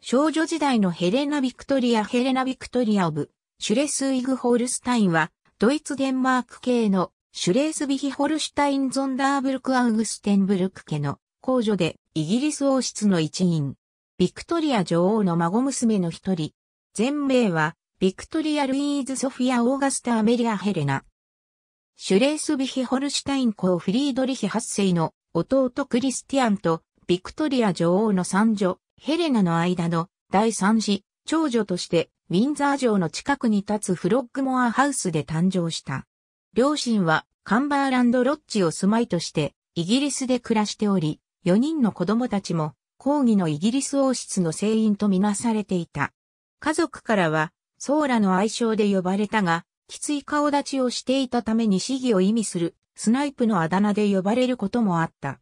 少女時代のヘレナ・ビクトリア・ヘレナ・ビクトリア・オブ、シュレスイグ・ホルスタインは、ドイツ・デンマーク系のシュレースビヒ・ホルシュタイン・ゾンダーブルク・アウグステンブルク家の公女でイギリス王室の一員。ビクトリア女王の孫娘の一人。全名は、ビクトリア・ルイーズ・ソフィア・オーガスタ・アメリア・ヘレナ。シュレースビヒ・ホルシュタイン公フリードリヒ8世の弟クリスティアンとビクトリア女王の三女ヘレナの間の第三次長女としてウィンザー城の近くに立つフロッグモアハウスで誕生した。両親はカンバーランドロッジを住まいとしてイギリスで暮らしており、4人の子供たちも抗議のイギリス王室の成員とみなされていた。家族からはソーラの愛称で呼ばれたが、きつい顔立ちをしていたために市議を意味するスナイプのあだ名で呼ばれることもあった。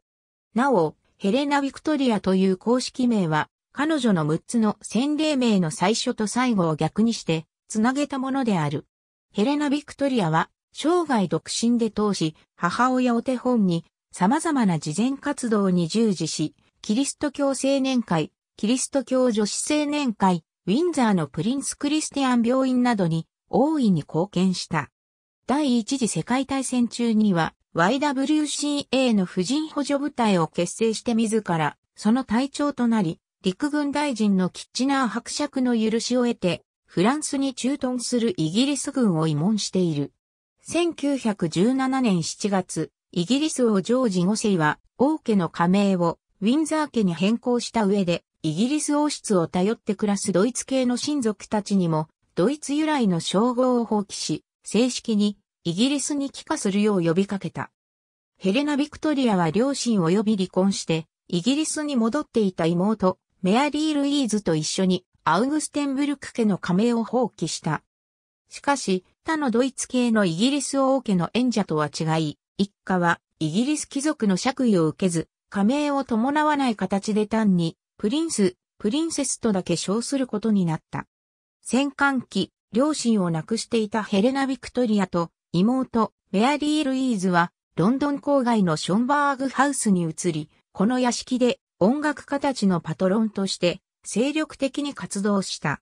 なお、ヘレナ・ヴィクトリアという公式名は、彼女の6つの洗礼名の最初と最後を逆にして、つなげたものである。ヘレナ・ヴィクトリアは、生涯独身で通し、母親を手本に、様々な慈善活動に従事し、キリスト教青年会、キリスト教女子青年会、ウィンザーのプリンスクリスティアン病院などに大いに貢献した。第一次世界大戦中には YWCA の婦人補助部隊を結成して自ら、その隊長となり、陸軍大臣のキッチナー伯爵の許しを得て、フランスに駐屯するイギリス軍を慰問している。1917年7月、イギリス王ジョージ5世は王家の加盟をウィンザー家に変更した上で、イギリス王室を頼って暮らすドイツ系の親族たちにも、ドイツ由来の称号を放棄し、正式にイギリスに帰化するよう呼びかけた。ヘレナ・ビクトリアは両親及び離婚して、イギリスに戻っていた妹、メアリー・ルイーズと一緒に、アウグステンブルク家の加盟を放棄した。しかし、他のドイツ系のイギリス王家の縁者とは違い、一家はイギリス貴族の爵位を受けず、加盟を伴わない形で単に、プリンス、プリンセスとだけ称することになった。戦艦機、両親を亡くしていたヘレナ・ビクトリアと妹、メアリー・ルイーズは、ロンドン郊外のションバーグハウスに移り、この屋敷で音楽家たちのパトロンとして精力的に活動した。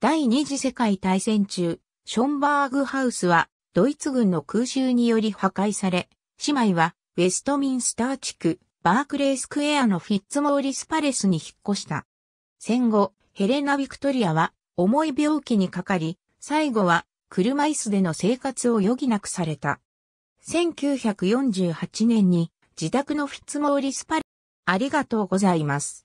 第二次世界大戦中、ションバーグハウスはドイツ軍の空襲により破壊され、姉妹はウェストミンスター地区バークレースクエアのフィッツモーリスパレスに引っ越した。戦後、ヘレナ・ヴィクトリアは重い病気にかかり、最後は車椅子での生活を余儀なくされた。1948年に自宅のフィッツモーリスパリ。ありがとうございます。